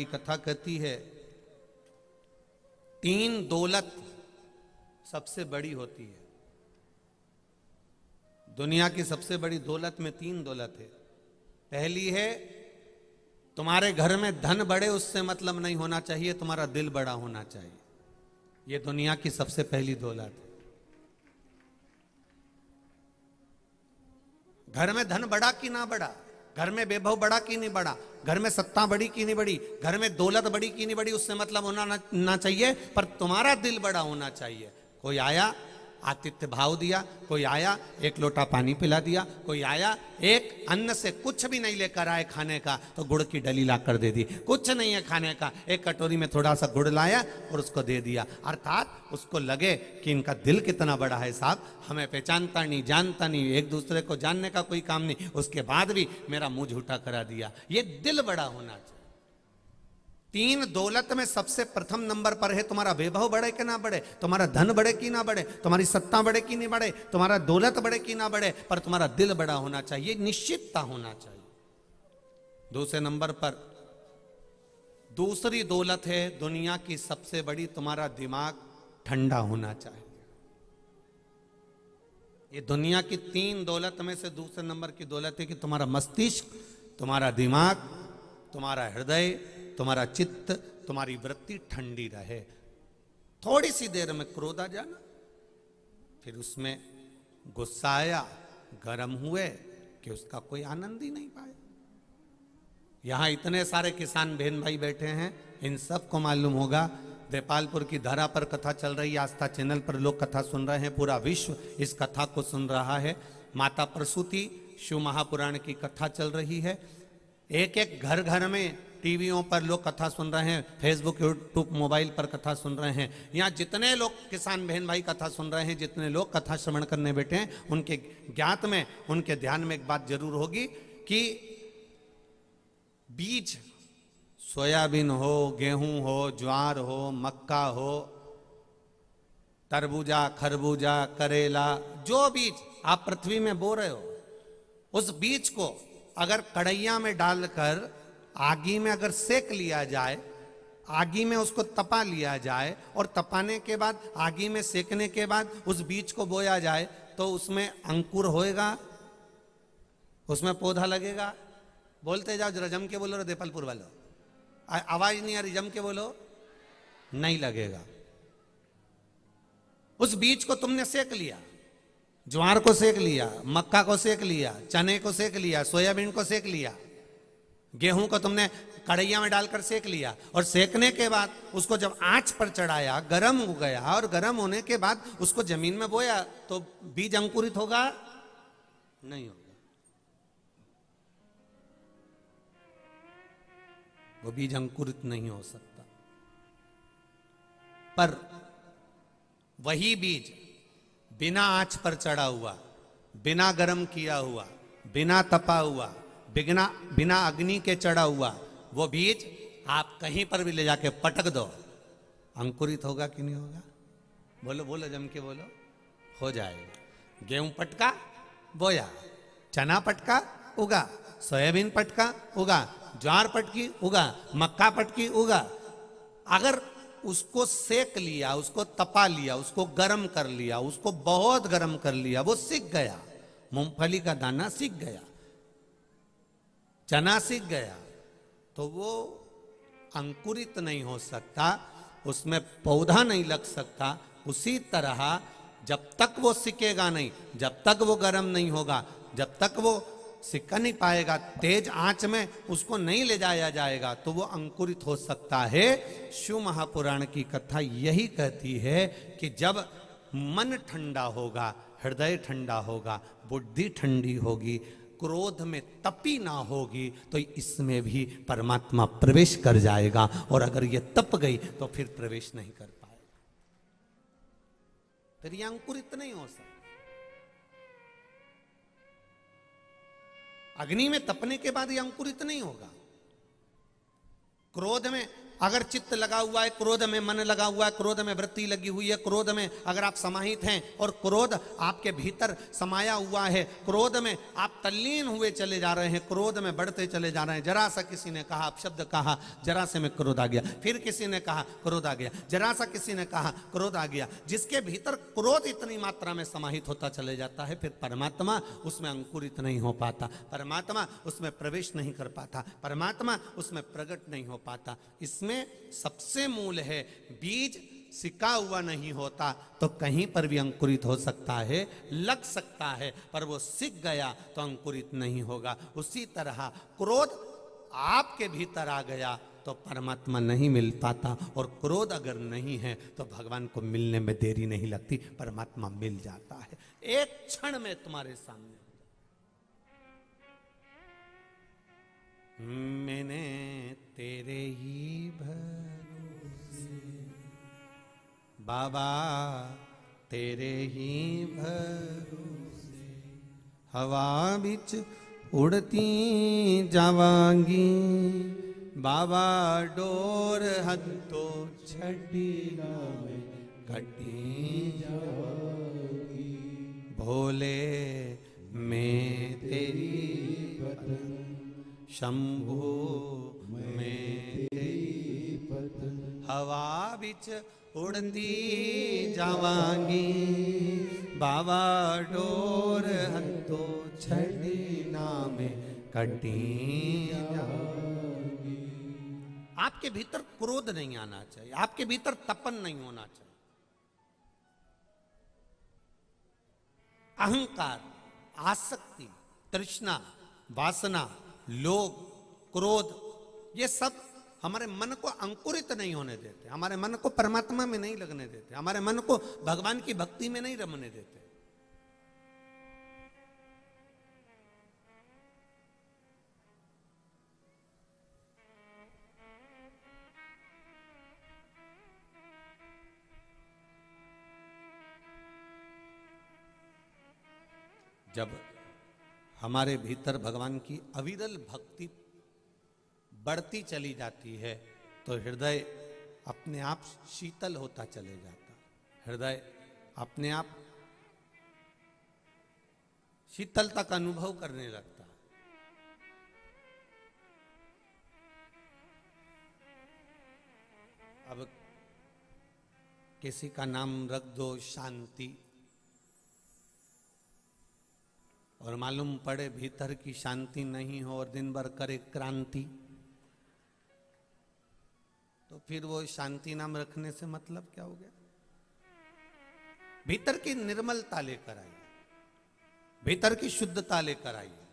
की कथा कहती है तीन दौलत सबसे बड़ी होती है दुनिया की सबसे बड़ी दौलत में तीन दौलत है पहली है तुम्हारे घर में धन बढ़े उससे मतलब नहीं होना चाहिए तुम्हारा दिल बड़ा होना चाहिए यह दुनिया की सबसे पहली दौलत है घर में धन बड़ा कि ना बड़ा घर में वैभव बड़ा कि नहीं बड़ा घर में सत्ता बड़ी कि नहीं बड़ी घर में दौलत बड़ी कि नहीं बड़ी उससे मतलब होना ना, ना चाहिए पर तुम्हारा दिल बड़ा होना चाहिए कोई आया आतिथ्य भाव दिया कोई आया एक लोटा पानी पिला दिया कोई आया एक अन्न से कुछ भी नहीं लेकर आए खाने का तो गुड़ की डली ला कर दे दी कुछ नहीं है खाने का एक कटोरी में थोड़ा सा गुड़ लाया और उसको दे दिया अर्थात उसको लगे कि इनका दिल कितना बड़ा है साहब हमें पहचानता नहीं जानता नहीं एक दूसरे को जानने का कोई काम नहीं उसके बाद भी मेरा मुंह झूठा करा दिया ये दिल बड़ा होना चाहिए तीन दौलत में सबसे प्रथम नंबर पर है तुम्हारा वैभव बढ़े कि ना बढ़े तुम्हारा धन बढ़े कि ना बढ़े तुम्हारी सत्ता बढ़े कि नहीं बढ़े तुम्हारा दौलत बढ़े कि ना बढ़े पर तुम्हारा दिल बड़ा होना चाहिए निश्चितता होना चाहिए दूसरे नंबर पर दूसरी दौलत है दुनिया की सबसे बड़ी तुम्हारा दिमाग ठंडा होना चाहिए ये दुनिया की तीन दौलत में से दूसरे नंबर की दौलत है कि तुम्हारा मस्तिष्क तुम्हारा दिमाग तुम्हारा हृदय तुम्हारा चित्त तुम्हारी वृत्ति ठंडी रहे थोड़ी सी देर में क्रोध आ जाना फिर उसमें गुस्सा आया गर्म हुए कि उसका कोई आनंद ही नहीं पाया यहां इतने सारे किसान बहन भाई बैठे हैं इन सबको मालूम होगा देपालपुर की धारा पर कथा चल रही है आस्था चैनल पर लोग कथा सुन रहे हैं पूरा विश्व इस कथा को सुन रहा है माता प्रसूति शिव महापुराण की कथा चल रही है एक एक घर घर में टीवियों पर लोग कथा सुन रहे हैं फेसबुक यूट्यूब मोबाइल पर कथा सुन रहे हैं यहाँ जितने लोग किसान बहन भाई कथा सुन रहे हैं जितने लोग कथा श्रवण करने बैठे हैं उनके ज्ञात में उनके ध्यान में एक बात जरूर होगी कि बीज सोयाबीन हो गेहूं हो ज्वार हो मक्का हो तरबूजा खरबूजा करेला जो बीज आप पृथ्वी में बो रहे हो उस बीज को अगर कड़ैया में डालकर आगी में अगर सेक लिया जाए आगी में उसको तपा लिया जाए और तपाने के बाद आगी में सेकने के बाद उस बीज को बोया जाए तो उसमें अंकुर होएगा उसमें पौधा लगेगा बोलते जाओ जरा जम के बोलो रे देपालपुर वालो आवाज नहीं आ रही जम के बोलो नहीं लगेगा उस बीज को तुमने सेक लिया ज्वार को सेक लिया मक्का को सेक लिया चने को सेक लिया सोयाबीन को सेक लिया गेहूं को तुमने कढ़ैया में डालकर सेक लिया और सेकने के बाद उसको जब आंच पर चढ़ाया गरम हो गया और गरम होने के बाद उसको जमीन में बोया तो बीज अंकुरित होगा नहीं होगा वो बीज अंकुरित नहीं हो सकता पर वही बीज बिना आंच पर चढ़ा हुआ बिना गरम किया हुआ बिना तपा हुआ बिना बिना अग्नि के चढ़ा हुआ वो बीज आप कहीं पर भी ले जाके पटक दो अंकुरित होगा कि नहीं होगा बोलो बोलो जम के बोलो हो जाएगा गेहूं पटका बोया चना पटका उगा सोयाबीन पटका उगा ज्वार पटकी उगा मक्का पटकी उगा अगर उसको सेक लिया उसको तपा लिया उसको गर्म कर लिया उसको बहुत गर्म कर लिया वो सीख गया मूंगफली का दाना सीख गया चना सीख गया तो वो अंकुरित नहीं हो सकता उसमें पौधा नहीं लग सकता उसी तरह जब तक वो सिकेगा नहीं जब तक वो गर्म नहीं होगा जब तक वो सिक्का नहीं पाएगा तेज आंच में उसको नहीं ले जाया जाएगा तो वो अंकुरित हो सकता है शिव महापुराण की कथा यही कहती है कि जब मन ठंडा होगा हृदय ठंडा होगा बुद्धि ठंडी होगी क्रोध में तपी ना होगी तो इसमें भी परमात्मा प्रवेश कर जाएगा और अगर ये तप गई तो फिर प्रवेश नहीं कर पाएगा फिर यह अंकुरित नहीं हो सकता अग्नि में तपने के बाद यह अंकुरित नहीं होगा क्रोध में अगर चित्त लगा हुआ है क्रोध में मन लगा हुआ है क्रोध में वृत्ति लगी हुई है क्रोध में अगर आप समाहित हैं और क्रोध आपके भीतर समाया हुआ है क्रोध में आप तल्लीन हुए चले जा रहे हैं क्रोध में बढ़ते चले जा रहे हैं जरा सा किसी ने कहा आप शब्द कहा जरा से में क्रोध आ गया फिर किसी ने कहा क्रोध आ गया जरा सा किसी ने कहा क्रोध आ गया जिसके भीतर क्रोध इतनी मात्रा में समाहित होता चले जाता है फिर परमात्मा उसमें अंकुरित नहीं हो पाता परमात्मा उसमें प्रवेश नहीं कर पाता परमात्मा उसमें प्रकट नहीं हो पाता इसमें में सबसे मूल है बीज सिका हुआ नहीं होता तो कहीं पर भी अंकुरित हो सकता है लग सकता है पर वो सिक गया तो अंकुरित नहीं होगा उसी तरह क्रोध आपके भीतर आ गया तो परमात्मा नहीं मिल पाता और क्रोध अगर नहीं है तो भगवान को मिलने में देरी नहीं लगती परमात्मा मिल जाता है एक क्षण में तुम्हारे सामने मैंने तेरे ही बाबा तेरे ही भरोसे हवा बिच उड़ती जावांगी बाबा डोर हथों तो छड़ी नावे कटी जावांगी भोले मैं तेरी पतंग शंभू मैं हवा बिच उड़ी जावगी बाबा डोर हंतो ਛੜੀ नाम कटी आपके भीतर क्रोध नहीं आना चाहिए आपके भीतर तपन नहीं होना चाहिए अहंकार आसक्ति तृष्णा वासना लोभ क्रोध ये सब हमारे मन को अंकुरित नहीं होने देते हमारे मन को परमात्मा में नहीं लगने देते हमारे मन को भगवान की भक्ति में नहीं रमने देते जब हमारे भीतर भगवान की अविरल भक्ति बढ़ती चली जाती है तो हृदय अपने आप शीतल होता चले जाता हृदय अपने आप शीतलता का अनुभव करने लगता अब किसी का नाम रख दो शांति और मालूम पड़े भीतर की शांति नहीं हो और दिन भर करे क्रांति तो फिर वो शांति नाम रखने से मतलब क्या हो गया भीतर की निर्मलता लेकर आइए भीतर की शुद्धता लेकर आइए